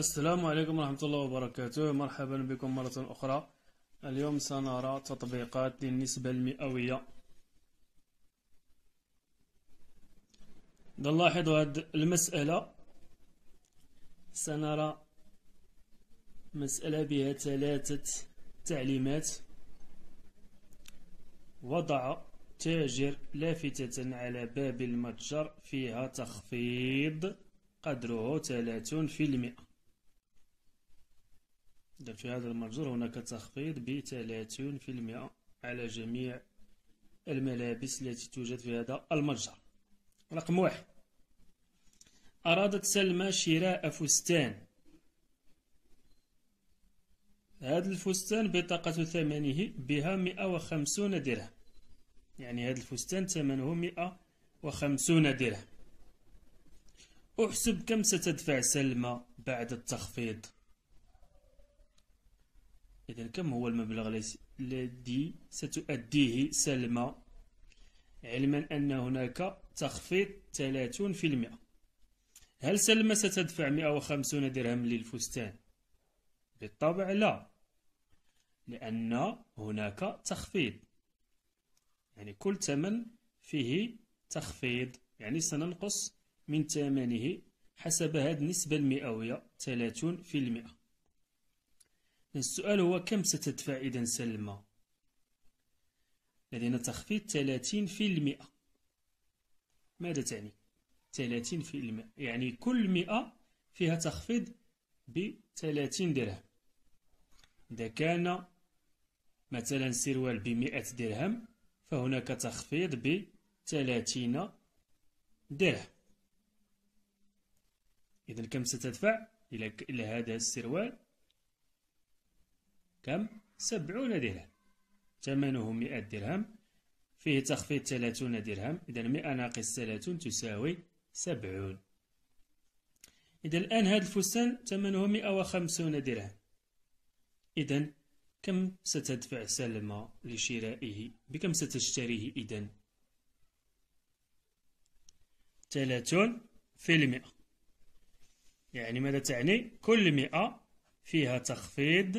السلام عليكم ورحمة الله وبركاته مرحبا بكم مرة أخرى اليوم سنرى تطبيقات للنسبة المئوية نلاحظوا هذه المسألة سنرى مسألة بها ثلاثة تعليمات وضع تاجر لافتة على باب المتجر فيها تخفيض قدره ثلاثون في المئة في هذا المجزور هناك تخفيض ب 30% على جميع الملابس التي توجد في هذا المتجر رقم واحد أرادت سلمى شراء فستان هذا الفستان بطاقة ثمنه بها 150 درهم يعني هذا الفستان ثمنه 150 درهم احسب كم ستدفع سلمى بعد التخفيض إذا كم هو المبلغ الذي ستؤديه سلمى علما أن هناك تخفيض 30% هل سلمى ستدفع 150 درهم للفستان؟ بالطبع لا لأن هناك تخفيض يعني كل ثمن فيه تخفيض يعني سننقص من ثمنه حسب هذه النسبة المئوية 30% السؤال هو كم ستدفع إذا سلمى لدينا تخفيض 30% ماذا تعني 30% يعني كل 100 فيها تخفيض ب 30 درهم إذا كان مثلا سروال ب 100 درهم فهناك تخفيض ب 30 درهم إذا كم ستدفع إلى هذا السروال كم؟ سبعون درهم ثمنه مئة درهم فيه تخفيض ثلاثون درهم إذا مئة ناقص ثلاثون تساوي سبعون إذا الآن هذا الفستان ثمنه مئة وخمسون درهم إذا كم ستدفع سلمى لشرائه بكم ستشتريه إذا ثلاثون في المئة يعني ماذا تعني كل مئة فيها تخفيض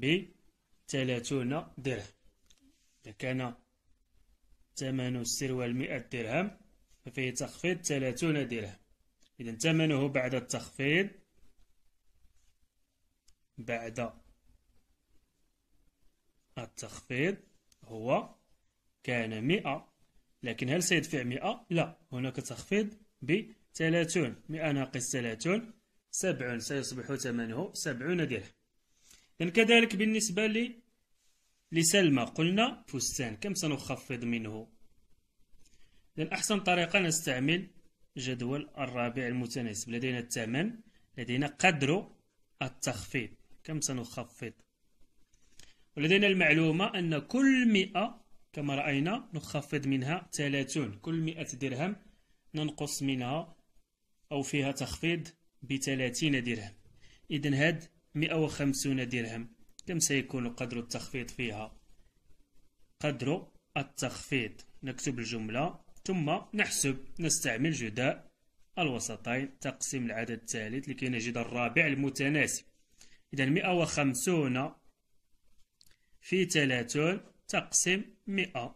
بثلاثون درهم إذا كان ثمن السروال مئة درهم ففيه تخفيض ثلاثون درهم إذا ثمنه بعد التخفيض بعد التخفيض هو كان مئة لكن هل سيدفع مئة؟ لا هناك تخفيض بثلاثون مئة ناقص ثلاثون 70 سيصبح ثمنه سبعون درهم إذن يعني كذلك بالنسبة لي لسلمى قلنا فستان كم سنخفض منه إذن أحسن طريقة نستعمل جدول الرابع المتناسب لدينا الثمن لدينا قدر التخفيض كم سنخفض ولدينا المعلومة أن كل مئة كما رأينا نخفض منها 30 كل مئة درهم ننقص منها أو فيها تخفيض ب 30 درهم إذا هاد 150 درهم كم سيكون قدر التخفيض فيها قدر التخفيض نكتب الجملة ثم نحسب نستعمل جداء الوسطين تقسيم العدد الثالث لكي نجد الرابع المتناسب إذا 150 في 30 تقسم 100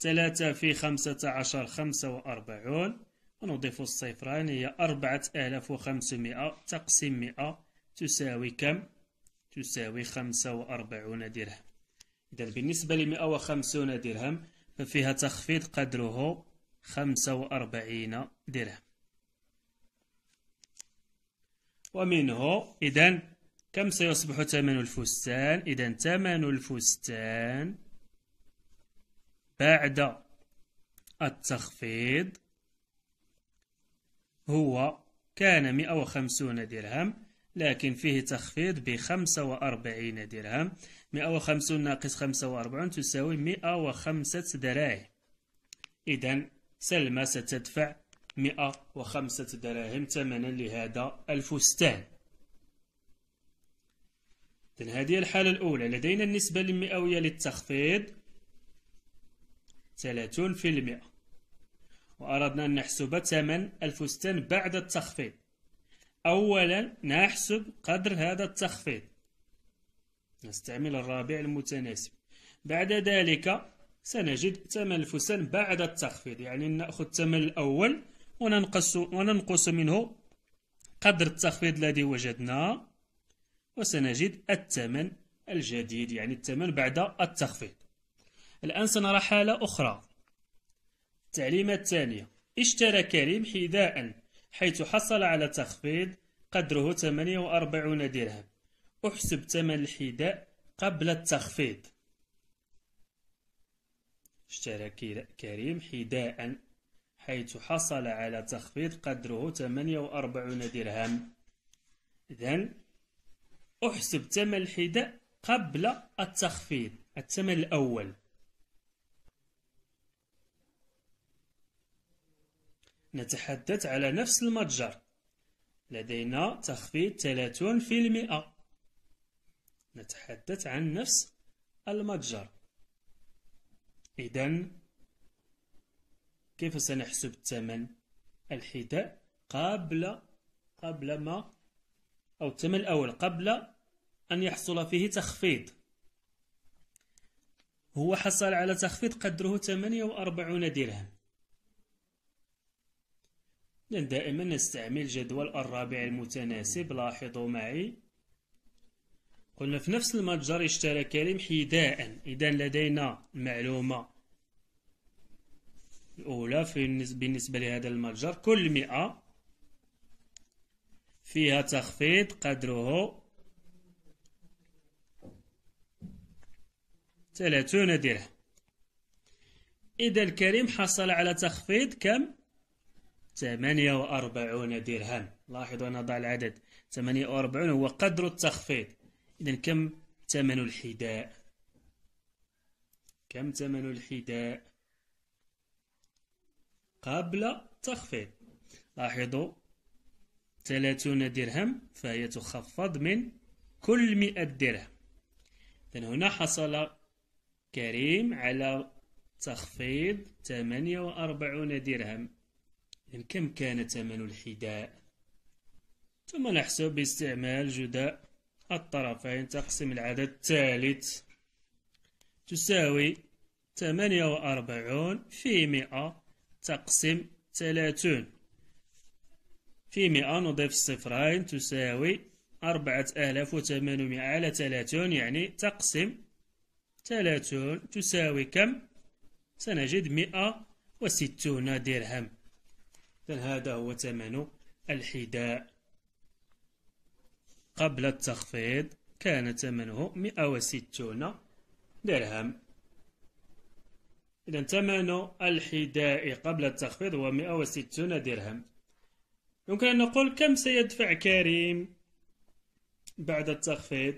3 في 15 45 ونضيف الصفران هي أربعة آلاف وخمسمائة تقسيم مئة تساوي كم؟ تساوي خمسة وأربعون درهم إذا بالنسبة لمئة وخمسون درهم ففيها تخفيض قدره خمسة وأربعين درهم ومنه إذا كم سيصبح ثمن الفستان؟ إذا ثمن الفستان بعد التخفيض هو كان 150 درهم لكن فيه تخفيض ب 45 درهم 150 ناقص 45 تساوي 105 دراهم إذا سلمى ستدفع 105 دراهم ثمنا لهذا الفستان إذن هذه الحالة الأولى لدينا النسبة المئوية للتخفيض 30% في المئة وأردنا أن نحسب ثمن الفستان بعد التخفيض أولا نحسب قدر هذا التخفيض نستعمل الرابع المتناسب بعد ذلك سنجد ثمن الفستان بعد التخفيض يعني نأخذ الثمن الأول وننقص, وننقص منه قدر التخفيض الذي وجدناه وسنجد الثمن الجديد يعني الثمن بعد التخفيض الآن سنرى حالة أخرى التعليمة الثانية اشترى كريم حذاء حيث حصل على تخفيض قدره 48 درهم احسب ثمن الحذاء قبل التخفيض اشترى كريم حذاء حيث حصل على تخفيض قدره 48 درهم إذا احسب ثمن الحذاء قبل التخفيض الثمن الأول نتحدث على نفس المتجر لدينا تخفيض 30% نتحدث عن نفس المتجر إذا كيف سنحسب الثمن الحذاء قبل قبل ما أو الثمن الأول قبل أن يحصل فيه تخفيض هو حصل على تخفيض قدره 48 درهم دائما نستعمل جدول الرابع المتناسب لاحظوا معي قلنا في نفس المتجر اشترى كريم حذاء إذا لدينا المعلومة الأولى بالنسبة لهذا المتجر كل مئة فيها تخفيض قدره ثلاثون درهم إذا كريم حصل على تخفيض كم؟ 48 درهم لاحظوا أن هذا العدد 48 هو قدر التخفيض إذا كم ثمن الحذاء كم ثمن الحذاء قبل التخفيض لاحظوا 30 درهم فهي تخفض من كل 100 درهم إذا هنا حصل كريم على تخفيض 48 درهم من كم كان ثمن الحذاء ثم نحسب باستعمال جداء الطرفين تقسم العدد الثالث تساوي 48 في 100 تقسم 30 في 100 نضيف الصفرين تساوي 4800 على 30 يعني تقسم 30 تساوي كم؟ سنجد 160 درهم إذن هذا هو ثمن الحداء قبل التخفيض كان ثمنه 160 درهم إذا ثمن الحداء قبل التخفيض هو 160 درهم يمكن أن نقول كم سيدفع كريم بعد التخفيض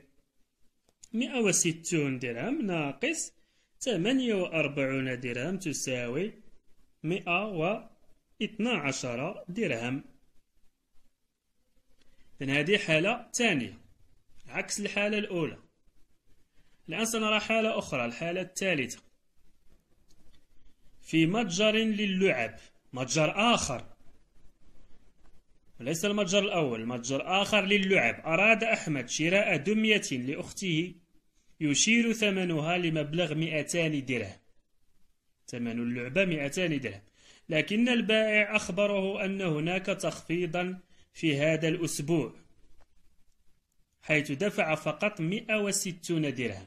160 درهم ناقص 48 درهم تساوي 100 12 درهم إذن هذه حالة ثانية عكس الحالة الأولى الآن سنرى حالة أخرى الحالة الثالثة في متجر للعب متجر آخر ليس المتجر الأول متجر آخر للعب أراد أحمد شراء دمية لأخته يشير ثمنها لمبلغ 200 درهم ثمن اللعبة 200 درهم لكن البائع أخبره أن هناك تخفيضا في هذا الأسبوع حيث دفع فقط 160 درهم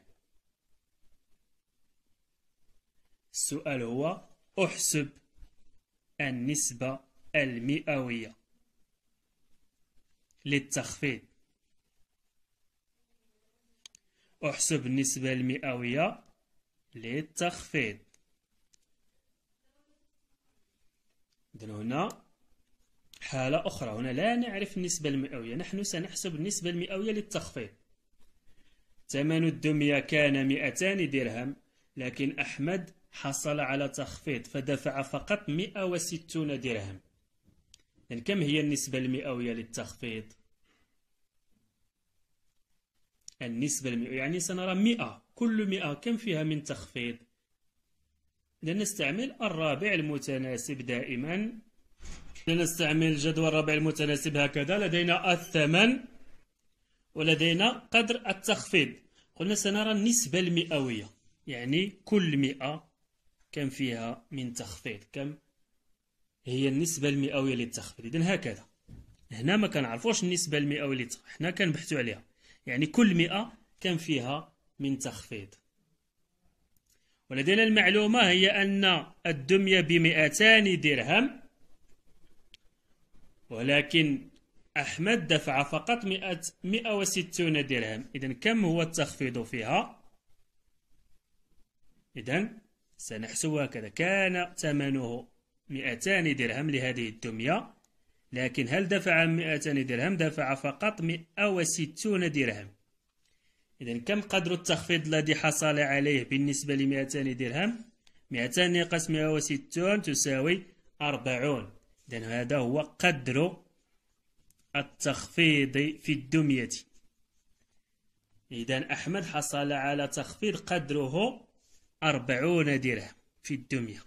السؤال هو أحسب النسبة المئوية للتخفيض أحسب النسبة المئوية للتخفيض إذن هنا حالة أخرى هنا لا نعرف النسبة المئوية نحن سنحسب النسبة المئوية للتخفيض ثمن الدمية كان 200 درهم لكن أحمد حصل على تخفيض فدفع فقط 160 درهم يعني كم هي النسبة المئوية للتخفيض؟ النسبة المئوية يعني سنرى 100 كل 100 كم فيها من تخفيض؟ لنستعمل الرابع المتناسب دائما لنستعمل جدول الرابع المتناسب هكذا لدينا الثمن ولدينا قدر التخفيض قلنا سنرى النسبة المئوية يعني كل مئة كم فيها من تخفيض كم هي النسبة المئوية للتخفيض إذن هكذا هنا ما كنعرفوش النسبة المئوية للتخفيض حنا كنبحثوا عليها يعني كل مئة كم فيها من تخفيض ولدينا المعلومة هي أن الدمية بمئتان درهم ولكن أحمد دفع فقط مئة وستون درهم إذا كم هو التخفيض فيها؟ إذا سنحسب هكذا كان ثمنه مئتان درهم لهذه الدمية لكن هل دفع مئتان درهم؟ دفع فقط مئة وستون درهم إذا كم قدر التخفيض الذي حصل عليه بالنسبة ل 200 درهم 200 ناقص 160 تساوي 40 إذا هذا هو قدر التخفيض في الدمية إذا أحمد حصل على تخفيض قدره 40 درهم في الدمية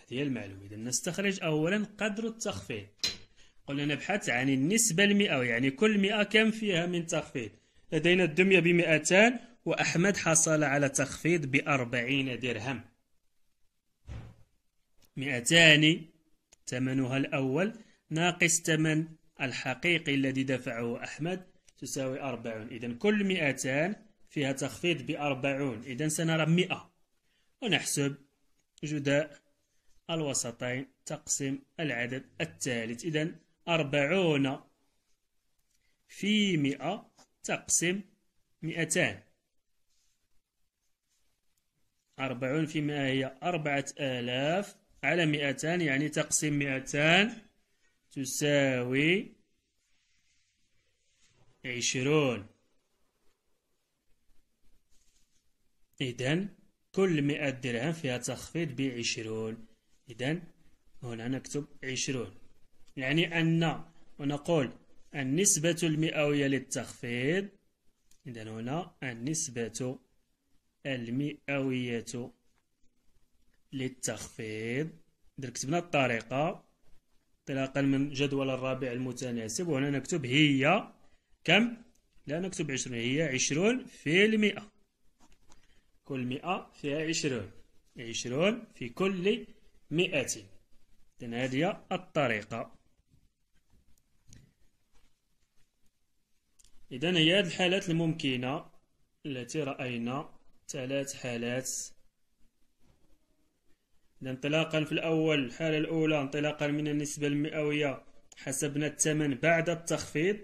هذه المعلومة إذا نستخرج أولا قدر التخفيض قلنا نبحث عن يعني النسبة المئوية يعني كل مئة كم فيها من تخفيض لدينا الدمية بمئتان وأحمد حصل على تخفيض بأربعين درهم مئتان ثمنها الأول ناقص ثمن الحقيقي الذي دفعه أحمد تساوي أربعون إذا كل مئتان فيها تخفيض بأربعون إذا سنرى مئة ونحسب جداء الوسطين تقسم العدد الثالث إذا أربعون في مئة تقسم مئتان أربعون في مئة هي أربعة آلاف على مئتان يعني تقسم مئتان تساوي عشرون إذن كل مئة درهم فيها تخفيض بعشرون إذن هنا نكتب عشرون يعني أن ونقول النسبة المئوية للتخفيض إذا هنا النسبة المئوية للتخفيض إذا كتبنا الطريقة انطلاقا من جدول الرابع المتناسب وهنا نكتب هي كم؟ لا نكتب عشرون هي عشرون في المئة كل مئة فيها عشرون عشرون في كل مئة إذا هذه الطريقة إذا هي هذه الحالات الممكنة التي رأينا ثلاث حالات إذا انطلاقا في الأول الحالة الأولى انطلاقا من النسبة المئوية حسبنا الثمن بعد التخفيض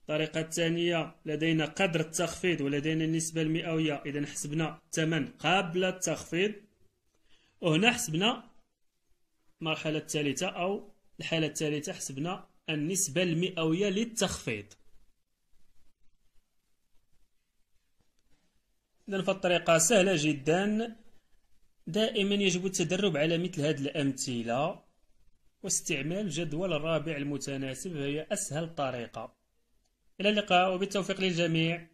الطريقة الثانية لدينا قدر التخفيض ولدينا النسبة المئوية إذا حسبنا الثمن قبل التخفيض وهنا حسبنا المرحلة الثالثة أو الحالة الثالثة حسبنا النسبة المئوية للتخفيض إذن فالطريقة سهلة جدا دائما يجب التدرب على مثل هذه الأمثلة واستعمال جدول الرابع المتناسب هي أسهل طريقة إلى اللقاء وبالتوفيق للجميع